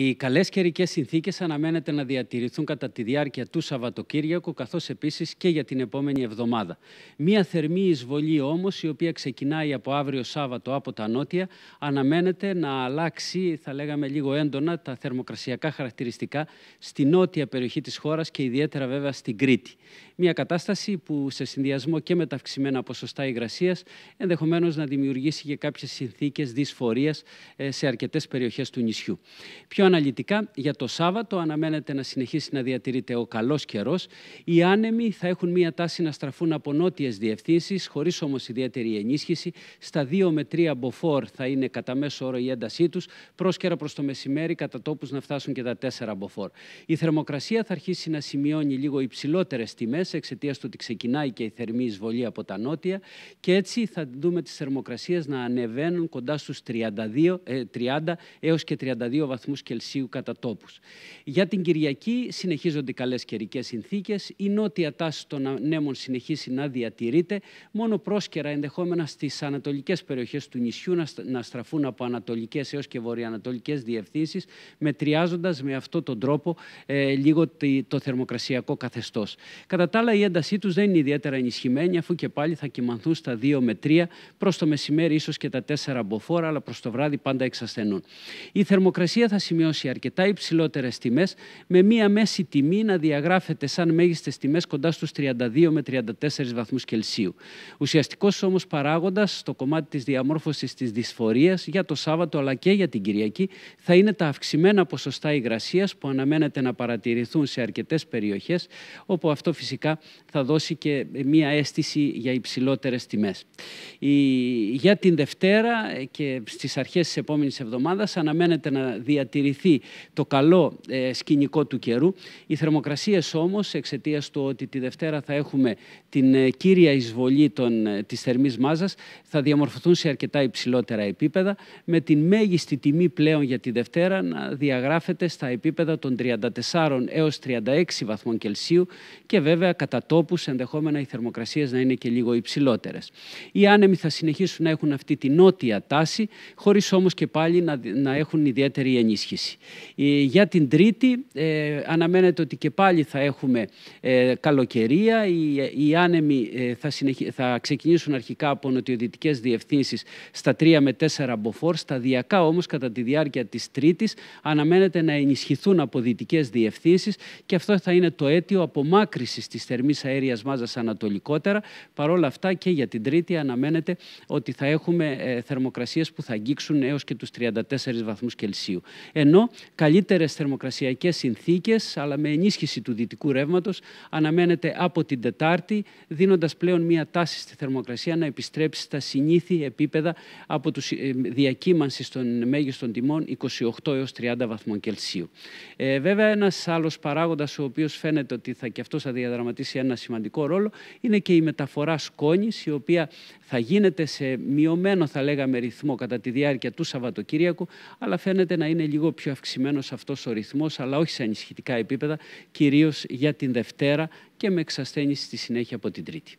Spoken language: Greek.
Οι καλές καιρικές συνθήκες αναμένεται να διατηρηθούν κατά τη διάρκεια του Σαββατοκύριακου, καθώς επίσης και για την επόμενη εβδομάδα. Μία θερμή εισβολή όμως, η οποία ξεκινάει από αύριο Σάββατο από τα νότια, αναμένεται να αλλάξει, θα λέγαμε λίγο έντονα, τα θερμοκρασιακά χαρακτηριστικά στη νότια περιοχή της χώρας και ιδιαίτερα βέβαια στην Κρήτη. Μία κατάσταση που σε συνδυασμό και με τα αυξημένα ποσοστά υγρασίας ενδεχομένως να δημιουργήσει και κάποιες συνθήκες δυσφορίας ε, σε αρκετές περιοχές του νησιού. Πιο αναλυτικά, για το Σάββατο αναμένεται να συνεχίσει να διατηρείται ο καλός καιρός. Οι άνεμοι θα έχουν μία τάση να στραφούν από νότιες διευθύνσεις, χωρίς όμως ιδιαίτερη ενίσχυση. Στα 2 με 3 μποφόρ θα είναι κατά μέσο όρο η έντασή τους, πρόσκαιρα προς το μεσημέρι, κατά τόπους να φτάσουν και τα 4 μποφόρ. Η θερμοκρασία θα αρχίσει να σημειώνει λίγο υψηλότερες τιμές εξαιτίας του ότι ξεκινάει και η θερμή εισβολή από τα νότια και έτσι θα δούμε τις θερμοκρασίες να ανεβαίνουν κοντά στους 30 έως και 32 βαθμούς Κελσίου κατά Για την Κυριακή συνεχίζονται καλές καιρικές συνθήκες. Η νότια τάση των ανέμων συνεχίσει να διατηρείται. Μόνο πρόσκαιρα ενδεχόμενα στις ανατολικές περιοχές του νησιού να στραφούν από ανατολικές έως και βορειοανατολικές διευθύνσεις, μετριάζοντας με αυτόν τον τρόπο ε, λίγο το θερμοκρασιακό καθεστώς. Κατά τα άλλα η έντασή τους δεν είναι ιδιαίτερα ενισχυμένη, αφού και πάλι θα κοιμανθούν στα 2 με 3 προς το μεσημέρι ίσως και τα 4 μποφόρα, αλλά προς το βράδυ πάντα εξασθενούν. Η θερμοκρασία θα σημειώσει αρκετά υψηλότερες τιμές, με μία μέση τιμή να διαγράφεται σαν μέγιστες τιμές κοντά στους 32 με 34 βαθμούς Κελσίου. Ουσιαστικός όμως παράγοντας στο κομμάτι της διαμόρφωσης της δυσφορίας για το Σάββατο αλλά και για την Κυριακή θα είναι τα αυξημένα ποσοστά υγρασίας που αναμένεται να παρατηρηθούν σε αρκετές περιοχές, όπου αυτό φυσικά θα δώσει και μία αίσθηση για υψηλότερες τιμές. Για την Δευτέρα και στις αρχές της επόμενης εβδομάδας αναμένεται να διατηρηθεί το καλό ε, σκηνικό του καιρού. Οι θερμοκρασίες όμως, εξαιτίας του ότι τη Δευτέρα θα έχουμε την ε, κύρια εισβολή τη ε, της θερμής μάζας θα διαμορφωθούν σε αρκετά υψηλότερα επίπεδα με την μέγιστη τιμή πλέον για τη Δευτέρα να διαγράφεται στα επίπεδα των 34 έως 36 βαθμών Κελσίου και βέβαια κατά τόπους ενδεχόμενα οι θερμοκρασίες να είναι και λίγο υψηλότερες. Οι άνεμοι θα συνεχίσουν να έχουν αυτή την νότια τάση χωρίς όμως και πάλι να έχουν ιδιαίτερη ενίσχυση συζήτηση. Ε, για την Τρίτη ε, αναμένεται ότι και πάλι θα έχουμε ε, καλοκαιρία. Οι, οι άνεμοι ε, θα, θα ξεκινήσουν αρχικά από νοτιοδυτικές διευθύνσεις στα 3 με 4 μποφόρ. Σταδιακά όμως κατά τη διάρκεια της Τρίτης αναμένεται να ενισχυθούν από δυτικές διευθύνσεις και αυτό θα είναι το αίτιο απομάκρυσης της θερμής αέριας μάζας ανατολικότερα. Παρ' όλα αυτά και για την Τρίτη αναμένεται ότι θα έχουμε θερμοκρασίες που θα αγγίξουν έως και τους 34 βαθμούς Κελσίου ενώ καλύτερες θερμοκρασιακές συνθήκες αλλά με ενίσχυση του δυτικού ρεύματος αναμένεται από την Τετάρτη δίνοντας πλέον μια τάση στη θερμοκρασία να επιστρέψει στα συνήθη επίπεδα από τους ε, διακύμανση των μέγιστων τιμών 28 έως 30 βαθμών Κελσίου. Ε, βέβαια ένας άλλος παράγοντας ο οποίος φαίνεται ότι θα και αυτός θα διαδραματίσει ένα σημαντικό ρόλο είναι και η μεταφορά σκόνης η οποία θα γίνεται σε μειωμένο θα λέγαμε ρυθμό κατά τη διάρκεια του Σαββατοκύριακου αλλά φαίνεται να είναι λίγο πιο αυξημένος αυτός ο ρυθμός, αλλά όχι σε ανισχυτικά επίπεδα, κυρίως για την Δευτέρα και με εξασθένηση στη συνέχεια από την Τρίτη.